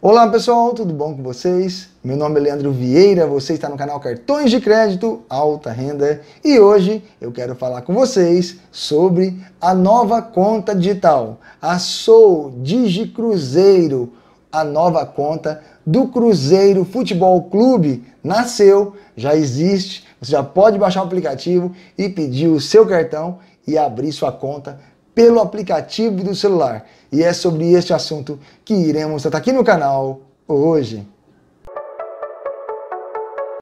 Olá pessoal, tudo bom com vocês? Meu nome é Leandro Vieira, você está no canal Cartões de Crédito Alta Renda e hoje eu quero falar com vocês sobre a nova conta digital, a Sou Digi Cruzeiro, a nova conta do Cruzeiro Futebol Clube nasceu, já existe, você já pode baixar o aplicativo e pedir o seu cartão e abrir sua conta pelo aplicativo do celular. E é sobre este assunto que iremos tratar aqui no canal hoje.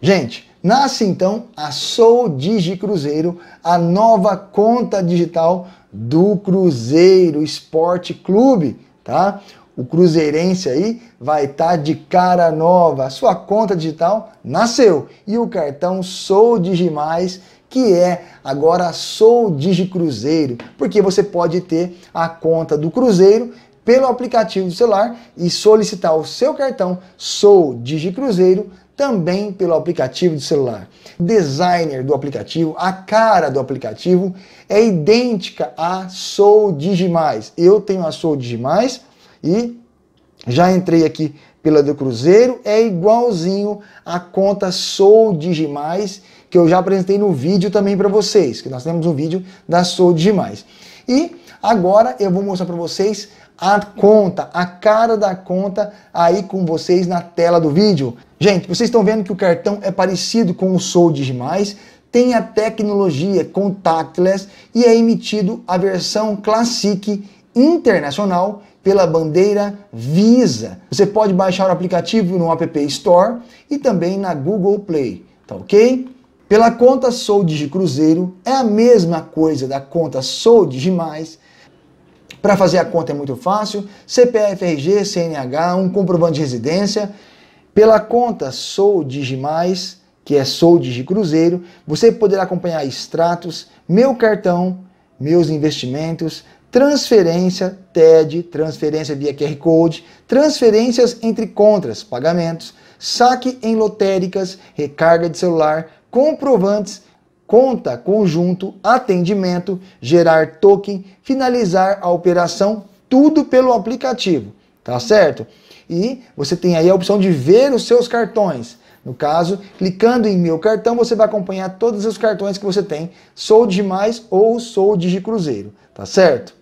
Gente, nasce então a Sou Digi Cruzeiro, a nova conta digital do Cruzeiro Esporte Clube, tá? o cruzeirense aí vai estar tá de cara nova. A sua conta digital nasceu e o cartão Sou Digimais que é agora Sou Digi Cruzeiro, porque você pode ter a conta do Cruzeiro pelo aplicativo do celular e solicitar o seu cartão Sou Digi Cruzeiro também pelo aplicativo do celular. Designer do aplicativo, a cara do aplicativo é idêntica à Sou Digimais. Eu tenho a Sou Digimais, e já entrei aqui pela do Cruzeiro, é igualzinho a conta Sou Digimais, que eu já apresentei no vídeo também para vocês, que nós temos um vídeo da Sou Digimais. E agora eu vou mostrar para vocês a conta, a cara da conta aí com vocês na tela do vídeo. Gente, vocês estão vendo que o cartão é parecido com o Sou Digimais, tem a tecnologia contactless e é emitido a versão Classic internacional pela bandeira Visa. Você pode baixar o aplicativo no App Store e também na Google Play, tá ok? Pela conta Sou Digi Cruzeiro é a mesma coisa da conta Sou de Mais. Para fazer a conta é muito fácil: CPF, RG, CNH, um comprovante de residência. Pela conta Sou de Mais, que é Sold Cruzeiro, você poderá acompanhar extratos, meu cartão, meus investimentos, transferência TED, transferência via QR Code, transferências entre contas, pagamentos, saque em lotéricas, recarga de celular, comprovantes, conta, conjunto, atendimento, gerar token, finalizar a operação, tudo pelo aplicativo, tá certo? E você tem aí a opção de ver os seus cartões. No caso, clicando em meu cartão, você vai acompanhar todos os cartões que você tem, sou de mais ou sou de Cruzeiro, tá certo?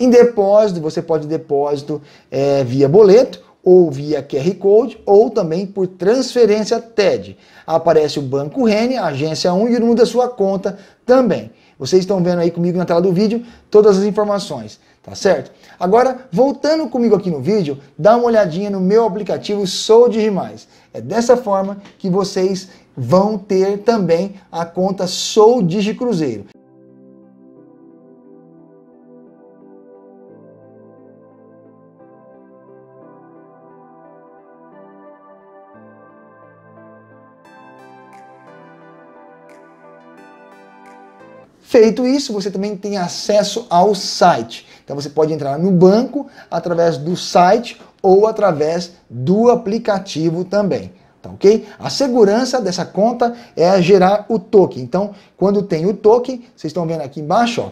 Em depósito, você pode depósito é, via boleto ou via QR Code ou também por transferência TED. Aparece o Banco Rene, agência 1 e o número da sua conta também. Vocês estão vendo aí comigo na tela do vídeo todas as informações, tá certo? Agora, voltando comigo aqui no vídeo, dá uma olhadinha no meu aplicativo Sou Digimais. É dessa forma que vocês vão ter também a conta Sou Digi Cruzeiro. Feito isso, você também tem acesso ao site. Então você pode entrar no banco através do site ou através do aplicativo também. Tá ok? A segurança dessa conta é gerar o token. Então, quando tem o token, vocês estão vendo aqui embaixo, ó,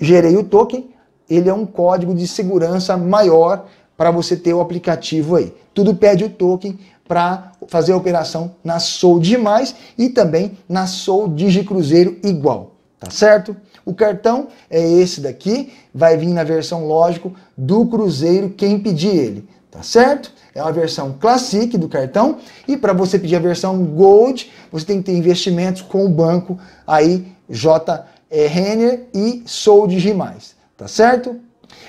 gerei o token, ele é um código de segurança maior para você ter o aplicativo aí. Tudo pede o token para fazer a operação na Soul Demais e também na Soul Digicruzeiro Cruzeiro igual. Tá certo? O cartão é esse daqui, vai vir na versão, lógico, do Cruzeiro quem pedir ele, tá certo? É uma versão Classic do cartão e para você pedir a versão Gold, você tem que ter investimentos com o banco aí J. Renner e Sou Digimais, tá certo?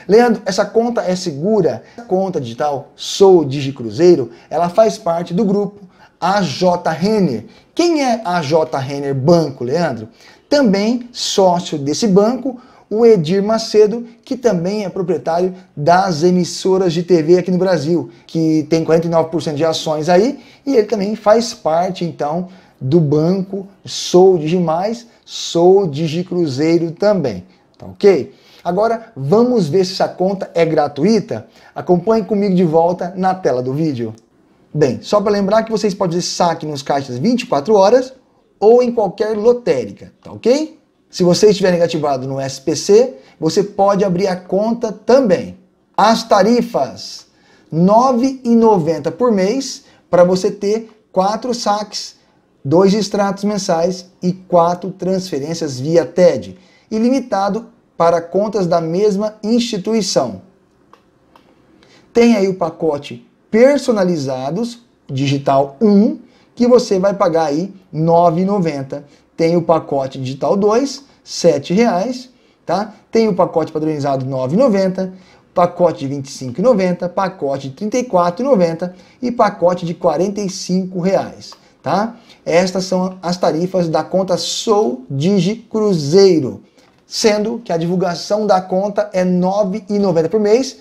Leandro, essa conta é segura? A conta digital Sou Digi Cruzeiro, ela faz parte do grupo AJ Renner. Quem é AJ Renner Banco, Leandro? Também sócio desse banco, o Edir Macedo, que também é proprietário das emissoras de TV aqui no Brasil, que tem 49% de ações aí, e ele também faz parte então do banco Sou Digimais, Sou Digicruzeiro Cruzeiro também, tá ok? Agora vamos ver se essa conta é gratuita. Acompanhe comigo de volta na tela do vídeo. Bem, só para lembrar que vocês podem fazer saque nos caixas 24 horas ou em qualquer lotérica, tá ok? Se você estiver negativado no SPC, você pode abrir a conta também. As tarifas R$ 9,90 por mês para você ter quatro saques, dois extratos mensais e quatro transferências via TED, ilimitado para contas da mesma instituição. Tem aí o pacote personalizados, digital 1, que você vai pagar aí R$ 9,90. Tem o pacote digital 2, R$ reais, tá? Tem o pacote padronizado R$ 9,90, pacote de R$ 25,90, pacote de R$ 34,90 e pacote de R$ reais, tá? Estas são as tarifas da conta Sou Digi Cruzeiro, sendo que a divulgação da conta é R$ 9,90 por mês,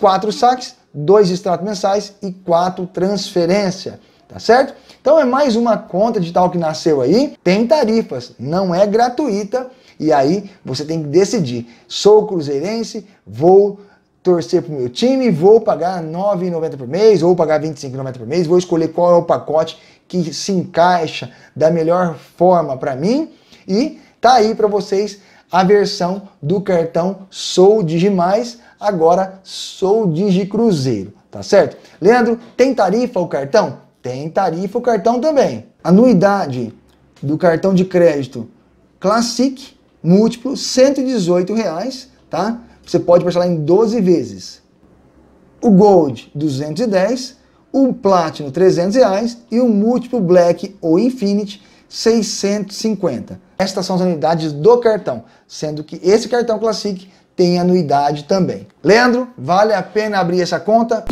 quatro saques, dois extratos mensais e quatro transferência, tá certo? Então é mais uma conta digital que nasceu aí, tem tarifas, não é gratuita, e aí você tem que decidir, sou cruzeirense, vou torcer para o meu time, vou pagar R$ 9,90 por mês ou pagar R$ 25,90 por mês, vou escolher qual é o pacote que se encaixa da melhor forma para mim e tá aí para vocês a versão do cartão Sou Digimais, agora sou Digi Cruzeiro, tá certo? Leandro, tem tarifa o cartão? Tem tarifa o cartão também. Anuidade do cartão de crédito Classic múltiplo, R$ 118,00, tá? Você pode parcelar em 12 vezes. O Gold, 210, o Platinum, 300 reais e o múltiplo Black ou Infinity, 650. Estas são as unidades do cartão, sendo que esse cartão Classic tem anuidade também. Leandro, vale a pena abrir essa conta?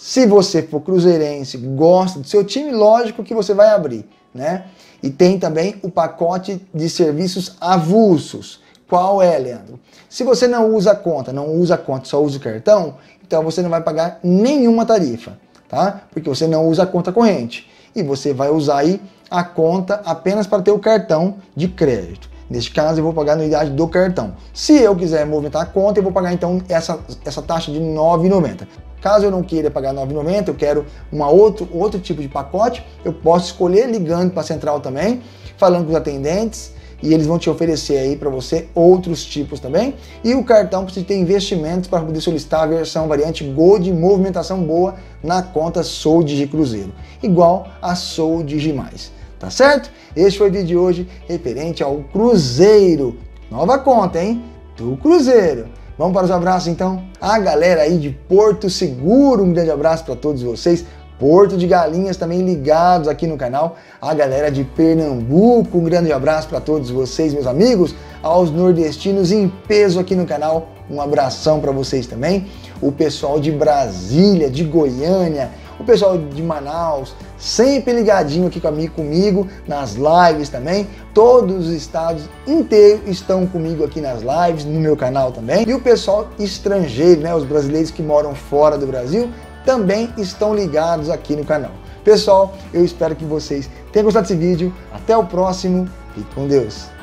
Se você for cruzeirense, gosta do seu time, lógico que você vai abrir, né? E tem também o pacote de serviços avulsos. Qual é, Leandro? Se você não usa a conta, não usa a conta, só usa o cartão, então você não vai pagar nenhuma tarifa, tá? Porque você não usa a conta corrente. E você vai usar aí a conta apenas para ter o cartão de crédito. Neste caso, eu vou pagar a anuidade do cartão. Se eu quiser movimentar a conta, eu vou pagar então essa, essa taxa de R$ 9,90. Caso eu não queira pagar 9,90, eu quero uma outro, outro tipo de pacote, eu posso escolher ligando para a central também, falando com os atendentes e eles vão te oferecer aí para você outros tipos também. E o cartão precisa ter investimentos para poder solicitar a versão variante Gold movimentação boa na conta Soul Digi Cruzeiro, igual a Soul Digi Mais. Tá certo? Este foi o vídeo de hoje referente ao Cruzeiro. Nova conta, hein? Do Cruzeiro. Vamos para os abraços então? A galera aí de Porto Seguro, um grande abraço para todos vocês. Porto de Galinhas também ligados aqui no canal. A galera de Pernambuco, um grande abraço para todos vocês, meus amigos. Aos nordestinos em peso aqui no canal, um abração para vocês também. O pessoal de Brasília, de Goiânia, o pessoal de Manaus, sempre ligadinho aqui comigo, comigo nas lives também. Todos os estados inteiros estão comigo aqui nas lives, no meu canal também. E o pessoal estrangeiro, né, os brasileiros que moram fora do Brasil, também estão ligados aqui no canal. Pessoal, eu espero que vocês tenham gostado desse vídeo. Até o próximo. Fique com Deus.